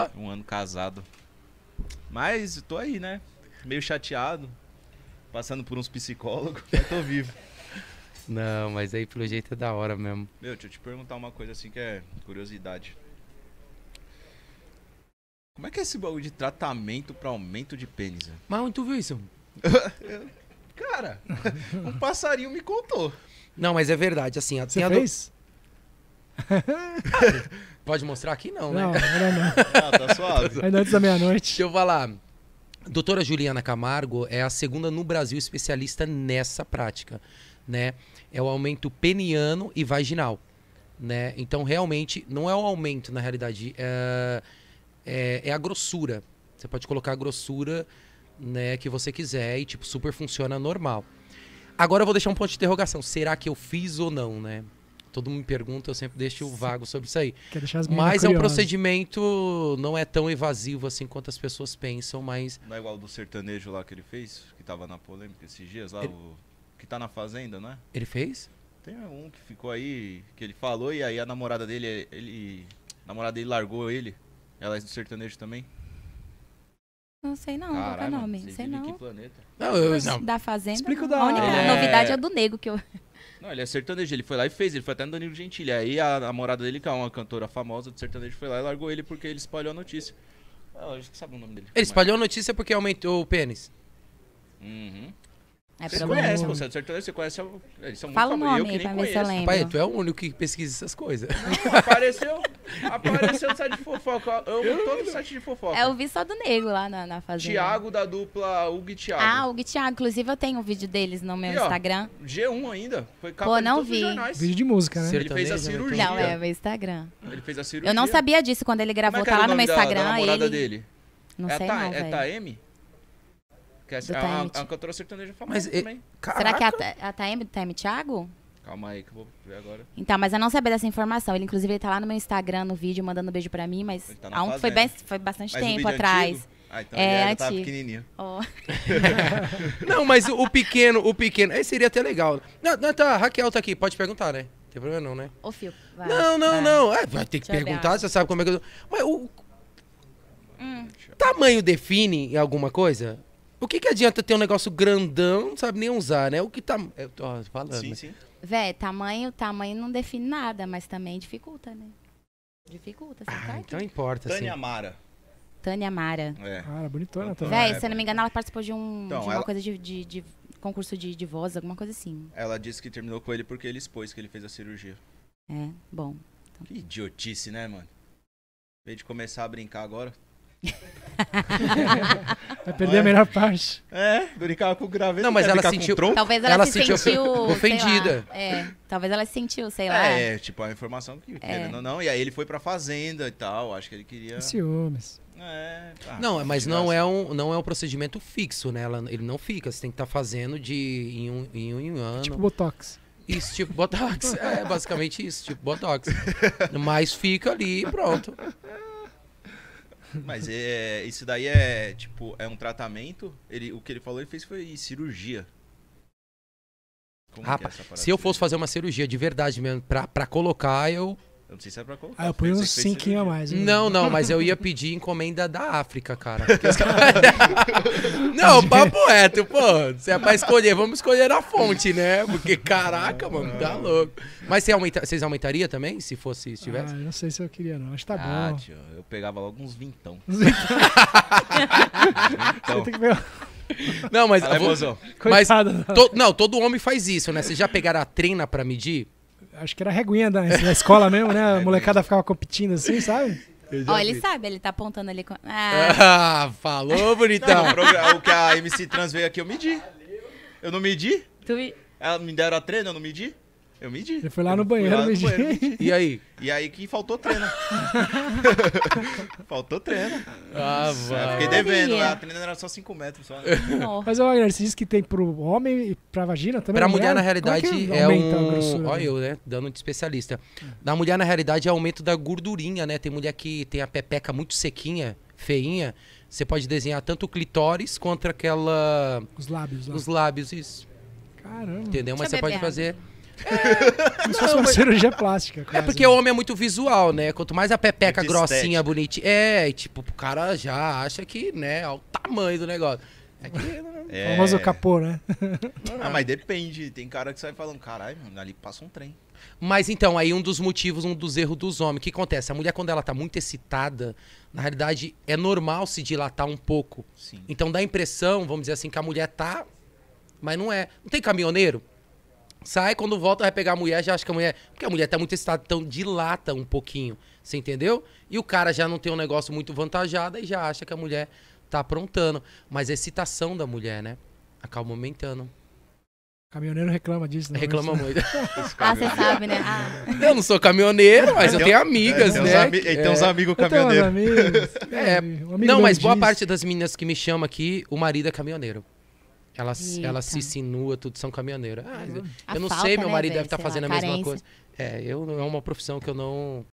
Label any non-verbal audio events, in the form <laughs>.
Ah. Um ano casado. Mas tô aí, né? Meio chateado. Passando por uns psicólogos, mas tô vivo. <laughs> Não, mas aí pelo jeito é da hora mesmo. Meu, deixa eu te perguntar uma coisa assim que é curiosidade. Como é que é esse bagulho de tratamento pra aumento de pênis? Né? Mas onde tu viu isso? <laughs> Cara, um passarinho me contou. Não, mas é verdade, assim, a- Você tem a do- fez? <laughs> Pode mostrar aqui não, não né? Não, <laughs> não. ah, tá suave. Ainda é antes da meia-noite. Deixa eu falar. Doutora Juliana Camargo é a segunda no Brasil especialista nessa prática, né? É o aumento peniano e vaginal, né? Então, realmente, não é o aumento, na realidade, é, é, é a grossura. Você pode colocar a grossura né, que você quiser e, tipo, super funciona normal. Agora eu vou deixar um ponto de interrogação. Será que eu fiz ou não, né? todo mundo me pergunta, eu sempre deixo vago sobre isso aí. mas é um procedimento, não é tão evasivo assim quanto as pessoas pensam, mas. Não é igual do sertanejo lá que ele fez, que tava na polêmica esses dias lá, ele... o... que tá na fazenda, né? Ele fez? Tem um que ficou aí, que ele falou, e aí a namorada dele, ele. A namorada dele largou ele. Ela é do sertanejo também. Não sei não, Caralho, qual é o nome? Sei não. Que planeta? Não, eu, não. Da Fazenda. Explica da A única é... novidade é do Nego que eu. Não, ele é sertanejo, ele foi lá e fez, ele foi até no Danilo Gentili. Aí a namorada dele, que é uma cantora famosa de sertanejo, foi lá e largou ele porque ele espalhou a notícia. Eu é, acho que sabe o nome dele. Ele espalhou a notícia porque aumentou o pênis. Uhum. É você conhece, você é do sertanejo, você conhece. Eles são Fala muito famosos. Eu que nem conheço. Pai, tu é o único que pesquisa essas coisas. apareceu, apareceu no site de fofoca. Eu vi todo o site de fofoca. eu é vi só do nego lá na, na fazenda. Tiago da dupla Hugo e Tiago. Ah, Hugo e Tiago. Inclusive eu tenho um vídeo deles no meu e, ó, Instagram. G1 ainda. Foi capa Pô, não vi. Vídeo de música, né? Sertanejo, ele fez a né? cirurgia. Não, é meu Instagram. Ele fez a cirurgia. Eu não sabia disso quando ele é gravou. tá lá no meu Instagram. Da, da namorada ele... dele? Não é sei ta, não, É Taeme? Tá que é, do é, uma, é uma cantora sertaneja famosa mas, também. E, Será que é a, é a Taeme do Taeme Thiago? Calma aí que eu vou ver agora. Então, mas eu não sabia dessa informação. Ele, inclusive, ele tá lá no meu Instagram, no vídeo, mandando um beijo pra mim, mas tá há um foi, bem, foi bastante mas tempo é atrás. Antigo? Ah, então é, ele tava pequenininho. Oh. <laughs> <laughs> não, mas o pequeno, o pequeno, aí seria até legal. Não, não, tá, a Raquel tá aqui, pode perguntar, né? Não tem problema não, né? Ô, Fio, vai, Não, não, vai. não. É, vai ter que Deixa perguntar, você sabe como é que eu... Mas o... Hum. Tamanho define alguma coisa? O que, que adianta ter um negócio grandão, não sabe nem usar, né? O que tá. Eu é, tô falando. Sim, né? sim. Vé, tamanho, tamanho não define nada, mas também dificulta, né? Dificulta, você ah, tá Então aqui. importa, Tânia sim. Amara. Tânia Mara. É. Cara, bonitona também. Véi, é, se eu não me engano, ela participou de, um, então, de uma ela... coisa de, de, de concurso de, de voz, alguma coisa assim. Ela disse que terminou com ele porque ele expôs que ele fez a cirurgia. É, bom. Então... Que idiotice, né, mano? Em vez de começar a brincar agora. <laughs> <laughs> Vai perder a é? melhor parte. É, brincava com o graveto. Não, mas ela sentiu. Talvez ela, ela se sentiu, sentiu ofendida. é, talvez ela se sentiu, sei lá. É, tipo, a informação que, é. querendo ou não. E aí ele foi pra fazenda e tal. Acho que ele queria. Ciúmes. É, tá. não, mas não é, um, não é um procedimento fixo, né? Ela, ele não fica, você tem que estar tá fazendo de em um, em um, em um ano. tipo Botox. Isso, tipo Botox. <laughs> é basicamente isso, tipo Botox. mas fica ali e pronto. <laughs> Mas é, isso daí é, tipo, é um tratamento. Ele, o que ele falou, ele fez foi cirurgia. Como é Rapaz, é se eu fosse fazer uma cirurgia de verdade mesmo, pra, pra colocar, eu eu não sei se é pra colocar. Ah, eu ponho uns 5 a mais. Né? Não, não, mas eu ia pedir encomenda da África, cara. <laughs> não, papo é reto, pô. Se é pra escolher, vamos escolher a fonte, né? Porque, caraca, mano, tá ah. louco. Mas você aumenta... vocês aumentariam também, se fosse, se tivesse? Ah, não sei se eu queria, não. Acho que tá ah, bom. Tio, eu pegava logo uns vintão. Uns vintão. então. Você tem que ver... Não, mas. mas to... Não, todo homem faz isso, né? Vocês já pegaram a treina pra medir? Acho que era reguinha da, escola mesmo, né? A molecada ficava competindo assim, sabe? Ó, oh, ele sabe, ele tá apontando ali com. Ah, ah falou, <laughs> bonitão. Não, o que a MC Trans veio aqui eu medi. Eu não medi? Tu me... Ela me deram a treina, eu não medi? Eu medi. Ele foi lá eu no banheiro, lá no banheiro medi. E aí? E aí que faltou treino. <laughs> faltou treino. Ah, vai. Fiquei devendo lá. A treino era só 5 metros. Só. Né? Mas, Wagner, você disse que tem pro homem e pra vagina também? Pra mulher, mulher é? na é realidade, é, é um... Olha eu, né? Dando de especialista. Na mulher, na realidade, é aumento da gordurinha, né? Tem mulher que tem a pepeca muito sequinha, feinha. Você pode desenhar tanto o clitóris quanto aquela... Os lábios. Lá. Né? Os lábios, isso. Caramba. Entendeu? Mas você pode fazer... Água. É, se fosse uma mas... cirurgia plástica. É quase. É porque o homem é muito visual, né? Quanto mais a pepeca muito é grossinha, bonitinha. É, tipo, o cara já acha que, né, Olha é o tamanho do negócio. É que... Né, é... O famoso capô, né? Ah, mas depende. Tem cara que sai falando, caralho, ali passa um trem. Mas então, aí um dos motivos, um dos erros dos homens. O que acontece? A mulher, quando ela tá muito excitada, na realidade, é normal se dilatar um pouco. Sim. Então dá a impressão, vamos dizer assim, que a mulher tá. Mas não é. Não tem caminhoneiro? Sai, quando volta, vai pegar a mulher, já acha que a mulher. Porque a mulher tá muito excitada, então dilata um pouquinho. Você entendeu? E o cara já não tem um negócio muito vantajado e já acha que a mulher tá aprontando. Mas a excitação da mulher, né? Acaba aumentando. Caminhoneiro reclama disso, né? Reclama muito. <laughs> ah, você sabe, né? Ah. Eu não sou caminhoneiro, mas eu então, tenho amigas, é, né? Então ami então é, tem uns amigos caminhoneiros. é, um amigo não, mas boa parte das meninas que me chamam aqui, o marido é caminhoneiro. Ela, ela se sinua, tudo são caminhoneira. Ah, eu, não falta, sei, meu né, marido deve estar tá fazendo a mesma coisa. É, eu, é uma profissão que eu não